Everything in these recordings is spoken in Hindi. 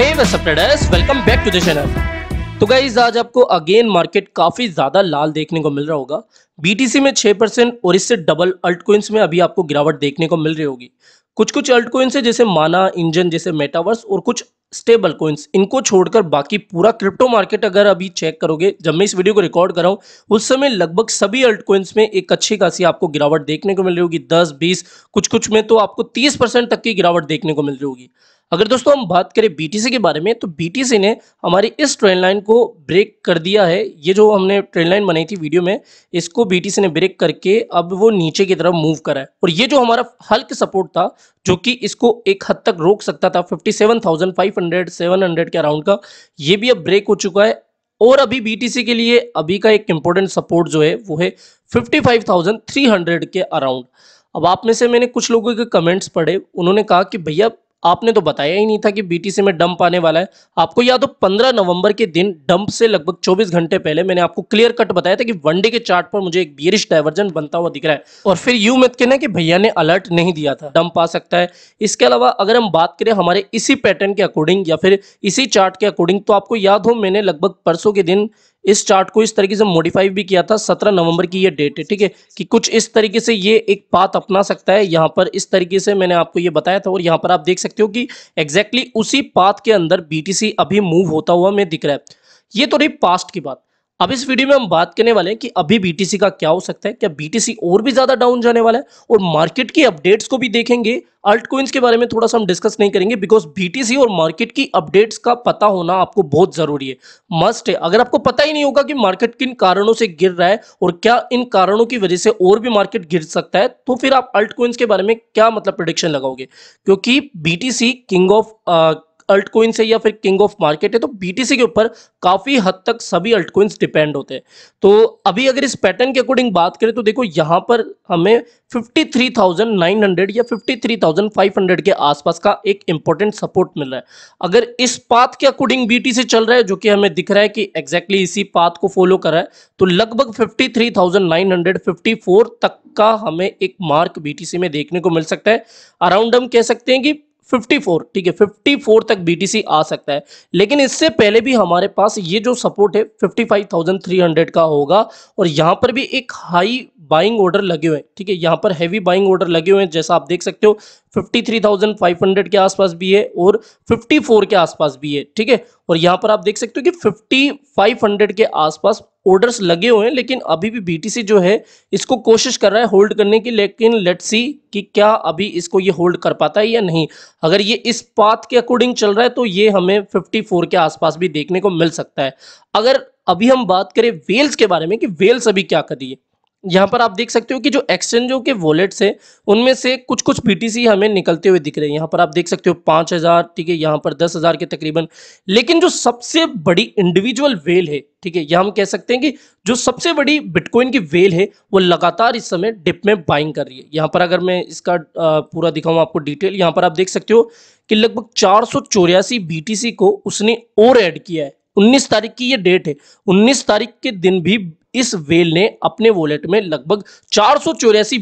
welcome back to the channel तो गाइज आज आपको अगेन मार्केट काफ़ी ज़्यादा लाल देखने को मिल रहा होगा बीटीसी में 6 परसेंट और इससे डबल अल्ट कोइंस में अभी आपको गिरावट देखने को मिल रही होगी कुछ कुछ अल्ट कोइंस है जैसे माना इंजन जैसे मेटावर्स और कुछ स्टेबल कोइंस इनको छोड़कर बाकी पूरा क्रिप्टो मार्केट अगर अभी चेक करोगे जब मैं इस वीडियो को रिकॉर्ड कर रहा हूँ उस समय लगभग सभी अल्ट कोइंस में एक अच्छी खासी आपको गिरावट देखने को मिल रही होगी दस बीस कुछ कुछ में तो आपको तीस परसेंट तक की गिरावट देखने को मिल रही होगी अगर दोस्तों हम बात करें बीटीसी के बारे में तो बीटीसी ने हमारी इस ट्रेन लाइन को ब्रेक कर दिया है ये जो हमने ट्रेन लाइन बनाई थी वीडियो में इसको बीटीसी ने ब्रेक करके अब वो नीचे की तरफ मूव करा है और ये जो हमारा हल्क सपोर्ट था जो कि इसको एक हद तक रोक सकता था 57,500 700 के अराउंड का ये भी अब ब्रेक हो चुका है और अभी बीटीसी के लिए अभी का एक इम्पोर्टेंट सपोर्ट जो है वो है 55,300 के अराउंड अब आप में से मैंने कुछ लोगों के कमेंट्स पढ़े उन्होंने कहा कि भैया आपने तो बताया ही नहीं था कि बीटीसी में डंप आने वाला है आपको याद हो 15 नवंबर के दिन डंप से लगभग 24 घंटे पहले मैंने आपको क्लियर कट बताया था कि वनडे के चार्ट पर मुझे एक बियरिश डायवर्जन बनता हुआ दिख रहा है और फिर यू मत कहना कि भैया ने अलर्ट नहीं दिया था डंप आ सकता है इसके अलावा अगर हम बात करें हमारे इसी पैटर्न के अकॉर्डिंग या फिर इसी चार्ट के अकॉर्डिंग तो आपको याद हो मैंने लगभग परसों के दिन इस चार्ट को इस तरीके से मॉडिफाई भी किया था 17 नवंबर की ये डेट है ठीक है कि कुछ इस तरीके से ये एक पाथ अपना सकता है यहाँ पर इस तरीके से मैंने आपको ये बताया था और यहाँ पर आप देख सकते हो कि एग्जैक्टली exactly उसी पाथ के अंदर बी अभी मूव होता हुआ मैं दिख रहा है ये तो रही पास्ट की बात अब इस वीडियो में हम बात करने वाले हैं कि अभी बीटीसी का क्या हो सकता है क्या बीटीसी और भी ज्यादा डाउन जाने वाला है और मार्केट की अपडेट्स को भी देखेंगे अल्ट कोइंस के बारे में थोड़ा सा हम डिस्कस नहीं करेंगे बिकॉज बीटीसी और मार्केट की अपडेट्स का पता होना आपको बहुत जरूरी है मस्ट है अगर आपको पता ही नहीं होगा कि मार्केट किन कारणों से गिर रहा है और क्या इन कारणों की वजह से और भी मार्केट गिर सकता है तो फिर आप अल्ट कोइंस के बारे में क्या मतलब प्रोडिक्शन लगाओगे क्योंकि सी किंग ऑफ अल्टकोइंस है या फिर किंग ऑफ मार्केट है तो बीटीसी के ऊपर काफी हद तक सभी अल्टकोइंस डिपेंड होते हैं तो अभी अगर इस पैटर्न के अकॉर्डिंग बात करें तो देखो यहां पर हमें 53,900 या 53,500 के आसपास का एक इंपॉर्टेंट सपोर्ट मिल रहा है अगर इस पाथ के अकॉर्डिंग बीटीसी चल रहा है जो कि हमें दिख रहा है कि एग्जैक्टली exactly इसी पाथ को फॉलो कर रहा है तो लगभग 53,954 तक का हमें एक मार्क बीटीसी में देखने को मिल सकता है अराउंड हम कह सकते हैं कि 54 ठीक है 54 तक BTC आ सकता है लेकिन इससे पहले भी हमारे पास ये जो सपोर्ट है 55,300 का होगा और यहाँ पर भी एक हाई बाइंग ऑर्डर लगे हुए हैं ठीक है यहाँ पर हैवी बाइंग ऑर्डर लगे हुए हैं जैसा आप देख सकते हो 53,500 के आसपास भी है और 54 के आसपास भी है ठीक है और यहाँ पर आप देख सकते हो कि 5500 के आसपास ऑर्डर्स लगे हुए हैं लेकिन अभी भी बीटीसी जो है इसको कोशिश कर रहा है होल्ड करने की लेकिन लेट्स सी कि क्या अभी इसको ये होल्ड कर पाता है या नहीं अगर ये इस पाथ के अकॉर्डिंग चल रहा है तो ये हमें 54 के आसपास भी देखने को मिल सकता है अगर अभी हम बात करें वेल्स के बारे में कि वेल्स अभी क्या कर रही है यहाँ पर आप देख सकते हो कि जो एक्सचेंजों के वॉलेट्स हैं उनमें से कुछ कुछ बी हमें निकलते हुए दिख रहे हैं यहाँ पर आप देख सकते हो पाँच हज़ार ठीक है यहाँ पर दस हज़ार के तकरीबन लेकिन जो सबसे बड़ी इंडिविजुअल वेल है ठीक है यह हम कह सकते हैं कि जो सबसे बड़ी बिटकॉइन की वेल है वो लगातार इस समय डिप में बाइंग कर रही है यहाँ पर अगर मैं इसका पूरा दिखाऊँ आपको डिटेल यहाँ पर आप देख सकते हो कि लगभग चार सौ बीटीसी को उसने और ऐड किया है उन्नीस तारीख की ये डेट है उन्नीस तारीख के दिन भी इस वेल ने अपने वॉलेट में लगभग चार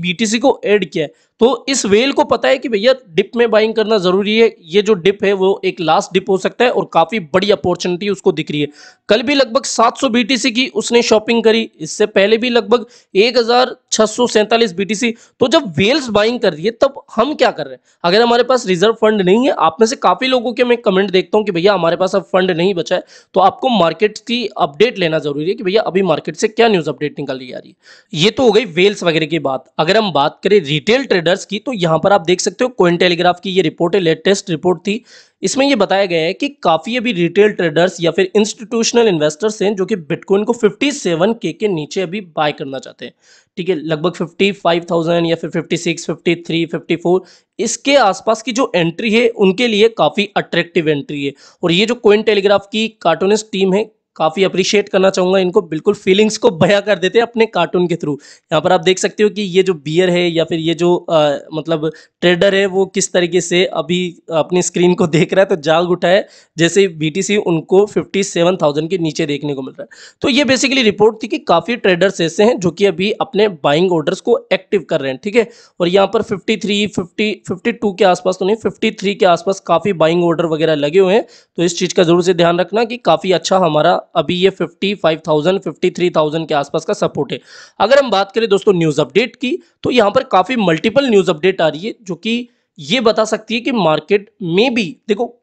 बीटीसी को ऐड किया है तो इस वेल को पता है कि भैया डिप में बाइंग करना जरूरी है ये जो डिप है वो एक लास्ट डिप हो सकता है और काफी बड़ी अपॉर्चुनिटी उसको दिख रही है कल भी लगभग 700 बीटीसी की उसने शॉपिंग करी इससे पहले भी लगभग 1647 बीटीसी तो जब वेल्स बाइंग कर रही है तब हम क्या कर रहे हैं अगर हमारे पास रिजर्व फंड नहीं है आप में से काफी लोगों के मैं कमेंट देखता हूँ कि भैया हमारे पास अब फंड नहीं बचा है तो आपको मार्केट की अपडेट लेना जरूरी है कि भैया अभी मार्केट से क्या न्यूज अपडेट निकल रही आ रही है ये तो हो गई वेल्स वगैरह की बात अगर हम बात करें रिटेल ट्रेड ट्रेडर्स की तो यहाँ पर आप देख सकते हो कोइन टेलीग्राफ की ये रिपोर्ट है लेटेस्ट रिपोर्ट थी इसमें ये बताया गया है कि काफ़ी अभी रिटेल ट्रेडर्स या फिर इंस्टीट्यूशनल इन्वेस्टर्स हैं जो कि बिटकॉइन को 57 के के नीचे अभी बाय करना चाहते हैं ठीक है लगभग 55,000 या फिर 56, 53, 54 इसके आसपास की जो एंट्री है उनके लिए काफ़ी अट्रैक्टिव एंट्री है और ये जो कोइन टेलीग्राफ की कार्टूनिस्ट टीम है काफ़ी अप्रिशिएट करना चाहूँगा इनको बिल्कुल फीलिंग्स को बया कर देते हैं अपने कार्टून के थ्रू यहाँ पर आप देख सकते हो कि ये जो बियर है या फिर ये जो आ, मतलब ट्रेडर है वो किस तरीके से अभी अपनी स्क्रीन को देख रहा है तो जाग उठा है जैसे बीटीसी उनको 57,000 के नीचे देखने को मिल रहा है तो ये बेसिकली रिपोर्ट थी कि काफ़ी ट्रेडर्स ऐसे हैं जो कि अभी अपने बाइंग ऑर्डर्स को एक्टिव कर रहे हैं ठीक है और यहाँ पर फिफ्टी थ्री 52 के आसपास तो नहीं फिफ्टी के आसपास काफ़ी बाइंग ऑर्डर वगैरह लगे हुए हैं तो इस चीज़ का जरूर से ध्यान रखना कि काफ़ी अच्छा हमारा अभी ये fifty five thousand fifty three thousand के आसपास का सपोर्ट है अगर हम बात करें दोस्तों न्यूज़ अपडेट की तो यहाँ पर काफ़ी मल्टीपल न्यूज़ अपडेट आ रही है जो कि ये बता सकती है कि मार्केट में भी देखो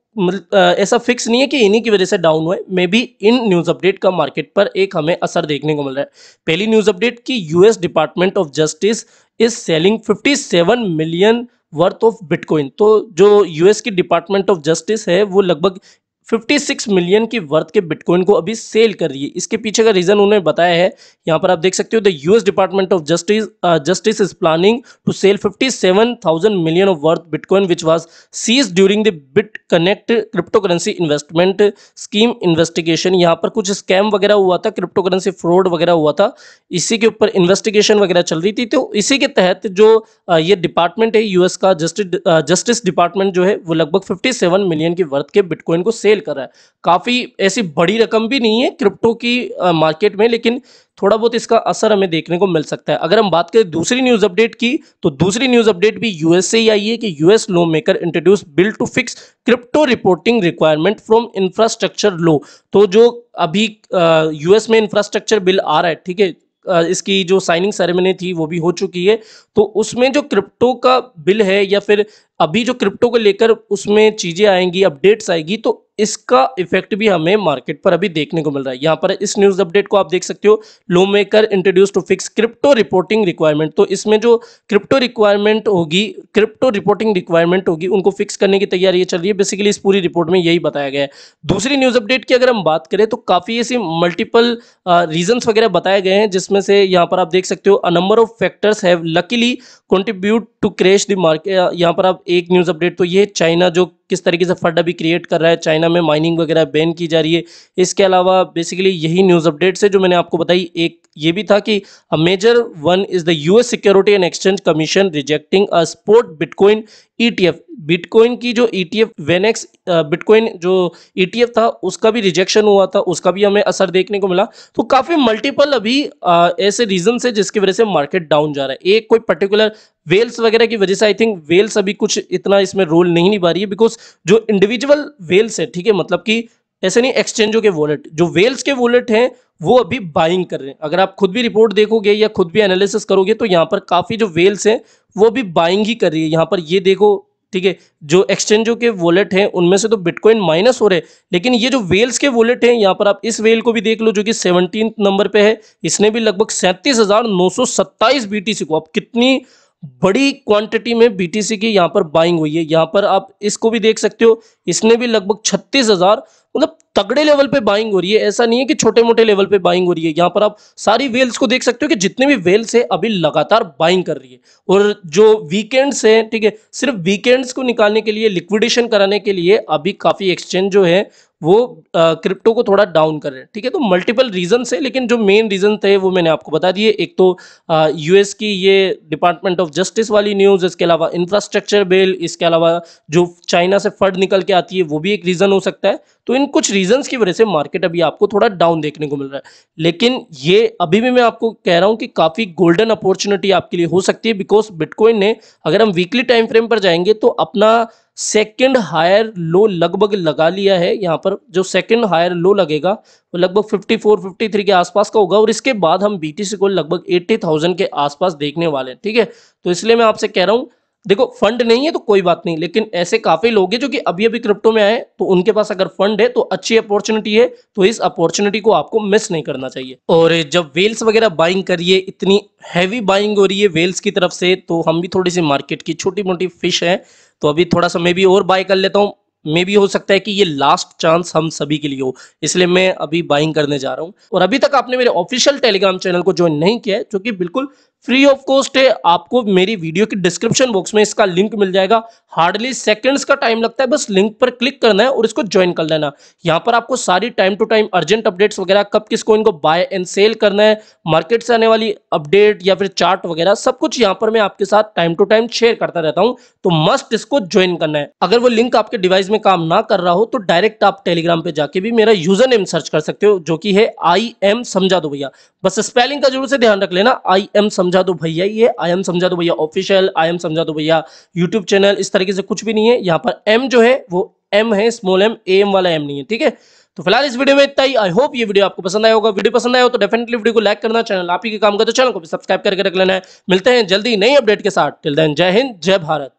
ऐसा फिक्स नहीं है कि इन्हीं की वजह से डाउन हुए maybe in news update का मार्केट पर एक हमें असर देखने को मिल रहा है पहली न्यूज़ अपडेट की US department of justice is selling 57 million worth of bitcoin तो जो यूएस की डिपार्टमेंट ऑफ जस्टिस है वो लगभग 56 मिलियन की वर्थ के बिटकॉइन को अभी सेल कर रही है इसके पीछे का रीजन उन्होंने बताया है यहाँ पर आप देख सकते हो the US department of justice justice is planning to sell 57,000 million of worth bitcoin which was seize during the BitConnect cryptocurrency investment scheme investigation यहाँ पर कुछ स्कैम वगैरह हुआ था क्रिप्टो करेंसी फ्रॉड वगैरह हुआ था इसी के ऊपर इन्वेस्टिगेशन वगैरह चल रही थी तो इसी के तहत जो uh, ये डिपार्टमेंट है यूएस का जस्टिस जस्टिस डिपार्टमेंट जो है वो लगभग फिफ्टी मिलियन की वर्थ के बिटकॉइन को सेल सेल कर रहा है काफ़ी ऐसी बड़ी रकम भी नहीं है क्रिप्टो की मार्केट में लेकिन थोड़ा बहुत इसका असर हमें देखने को मिल सकता है अगर हम बात करें दूसरी न्यूज़ अपडेट की तो दूसरी न्यूज़ अपडेट भी यूएस से ही आई है कि US law maker introduce bill to fix crypto reporting requirement from infrastructure law तो जो अभी यूएस में इंफ्रास्ट्रक्चर बिल आ रहा है ठीक है इसकी जो साइनिंग सेरेमनी थी वो भी हो चुकी है तो उसमें जो क्रिप्टो का बिल है या फिर अभी जो क्रिप्टो को लेकर उसमें चीज़ें आएंगी अपडेट्स आएगी तो इसका इफेक्ट भी हमें मार्केट पर अभी देखने को मिल रहा है यहाँ पर इस न्यूज़ अपडेट को आप देख सकते हो law maker introduce to fix crypto reporting requirement तो इसमें जो क्रिप्टो रिक्वायरमेंट होगी क्रिप्टो रिपोर्टिंग रिक्वायरमेंट होगी उनको फिक्स करने की तैयारी चल रही है बेसिकली इस पूरी रिपोर्ट में यही बताया गया है दूसरी न्यूज़ अपडेट की अगर हम बात करें तो काफ़ी ऐसी मल्टीपल रीजन्स वगैरह बताए गए हैं जिसमें से यहाँ पर आप देख सकते हो a number of factors have luckily contribute to crash the market यहाँ पर आप एक न्यूज़ अपडेट तो ये चाइना जो किस तरीके से फंड अभी क्रिएट कर रहा है चाइना में माइनिंग वगैरह बैन की जा रही है इसके अलावा बेसिकली यही न्यूज़ अपडेट से जो मैंने आपको बताई एक ये भी था कि a major one is the US security and exchange commission rejecting a spot bitcoin ETF bitcoin की जो ईटीएफ वेनेक्स बिटकॉइन जो ईटीएफ e था उसका भी रिजेक्शन हुआ था उसका भी हमें असर देखने को मिला तो काफ़ी मल्टीपल अभी आ, ऐसे रीजन से जिसकी वजह से मार्केट डाउन जा रहा है एक कोई पर्टिकुलर वेल्स वगैरह की वजह से आई थिंक वेल्स अभी कुछ इतना इसमें रोल नहीं निभा रही है बिकॉज जो इंडिविजुअल वेल्स है ठीक है मतलब कि ऐसे नहीं एक्सचेंजों के वॉलेट जो वेल्स के वॉलेट हैं वो अभी बाइंग कर रहे हैं अगर आप खुद भी रिपोर्ट देखोगे या खुद भी एनालिसिस करोगे तो यहाँ पर काफ़ी जो वेल्स हैं वो अभी बाइंग ही कर रही है यहाँ पर ये देखो ठीक है जो एक्सचेंजों के वॉलेट हैं उनमें से तो बिटकॉइन माइनस हो रहे हैं लेकिन ये जो वेल्स के वॉलेट हैं यहाँ पर आप इस वेल को भी देख लो जो कि सेवनटीन नंबर पे है इसने भी लगभग सैंतीस हज़ार नौ सौ सत्ताईस सी को आप कितनी बड़ी क्वांटिटी में बीटीसी की यहाँ पर बाइंग हुई है यहाँ पर आप इसको भी देख सकते हो इसने भी लगभग छत्तीस हजार मतलब तगड़े लेवल पे बाइंग हो रही है ऐसा नहीं है कि छोटे मोटे लेवल पे बाइंग हो रही है यहाँ पर आप सारी वेल्स को देख सकते हो कि जितने भी वेल्स है अभी लगातार बाइंग कर रही है और जो वीकेंड्स हैं ठीक है सिर्फ वीकेंड्स को निकालने के लिए लिक्विडेशन कराने के लिए अभी काफ़ी एक्सचेंज जो है वो क्रिप्टो को थोड़ा डाउन कर रहे हैं ठीक है तो मल्टीपल रीजन है लेकिन जो मेन रीजन थे वो मैंने आपको बता दिए एक तो यूएस की ये डिपार्टमेंट ऑफ जस्टिस वाली न्यूज़ इसके अलावा इंफ्रास्ट्रक्चर बिल इसके अलावा जो चाइना से फंड निकल के आती है वो भी एक रीज़न हो सकता है तो इन कुछ रीजन रीजन की वजह से मार्केट अभी आपको थोड़ा डाउन देखने को मिल रहा है लेकिन ये अभी भी मैं आपको कह रहा हूँ कि काफ़ी गोल्डन अपॉर्चुनिटी आपके लिए हो सकती है बिकॉज बिटकॉइन ने अगर हम वीकली टाइम फ्रेम पर जाएंगे तो अपना सेकेंड हायर लो लगभग लगा लिया है यहाँ पर जो सेकेंड हायर लो लगेगा वो लगभग 54 53 के आसपास का होगा और इसके बाद हम बीटीसी को लगभग 80,000 के आसपास देखने वाले हैं ठीक है तो इसलिए मैं आपसे कह रहा हूँ देखो फंड नहीं है तो कोई बात नहीं लेकिन ऐसे काफी लोग हैं जो कि अभी अभी क्रिप्टो में आए तो उनके पास अगर फंड है तो अच्छी अपॉर्चुनिटी है तो इस अपॉर्चुनिटी को आपको मिस नहीं करना चाहिए और जब वेल्स वगैरह बाइंग करिए इतनी हैवी बाइंग हो रही है वेल्स की तरफ से तो हम भी थोड़ी सी मार्केट की छोटी मोटी फिश है तो अभी थोड़ा सा मैं भी और बाय कर लेता हूँ मे भी हो सकता है कि ये लास्ट चांस हम सभी के लिए हो इसलिए मैं अभी बाइंग करने जा रहा हूँ और अभी तक आपने मेरे ऑफिशियल टेलीग्राम चैनल को ज्वाइन नहीं किया है जो कि बिल्कुल फ्री ऑफ कॉस्ट है आपको मेरी वीडियो के डिस्क्रिप्शन बॉक्स में इसका लिंक मिल जाएगा हार्डली सेकंड्स का टाइम लगता है बस लिंक पर क्लिक करना है और इसको ज्वाइन कर लेना यहाँ पर आपको सारी time to time urgent updates वगैरह कब किसको इनको बाय एंड सेल करना है मार्केट से आने वाली अपडेट या फिर चार्ट वगैरह सब कुछ यहाँ पर मैं आपके साथ टाइम टू टाइम शेयर करता रहता हूँ तो मस्ट इसको ज्वाइन करना है अगर वो लिंक आपके डिवाइस में काम ना कर रहा हो तो डायरेक्ट आप टेलीग्राम पे जाके भी मेरा यूजर नेम सर्च कर सकते हो जो कि है आई एम समझा दो भैया बस स्पेलिंग का जरूर से ध्यान रख लेना आई एम समझा समझा दो भैया ये आई एम समझा दो भैया ऑफिशियल आई एम समझा दो भैया यूट्यूब चैनल इस तरीके से कुछ भी नहीं है यहाँ पर एम जो है वो एम है स्मॉल एम ए एम वाला एम नहीं है ठीक है तो फिलहाल इस वीडियो में इतना ही आई होप ये वीडियो आपको पसंद आया होगा वीडियो पसंद आया हो तो डेफिनेटली वीडियो को लाइक करना चैनल आप ही के काम का तो चैनल को भी सब्सक्राइब करके रख लेना है मिलते हैं जल्दी नई अपडेट के साथ टिल देन जय हिंद जय भारत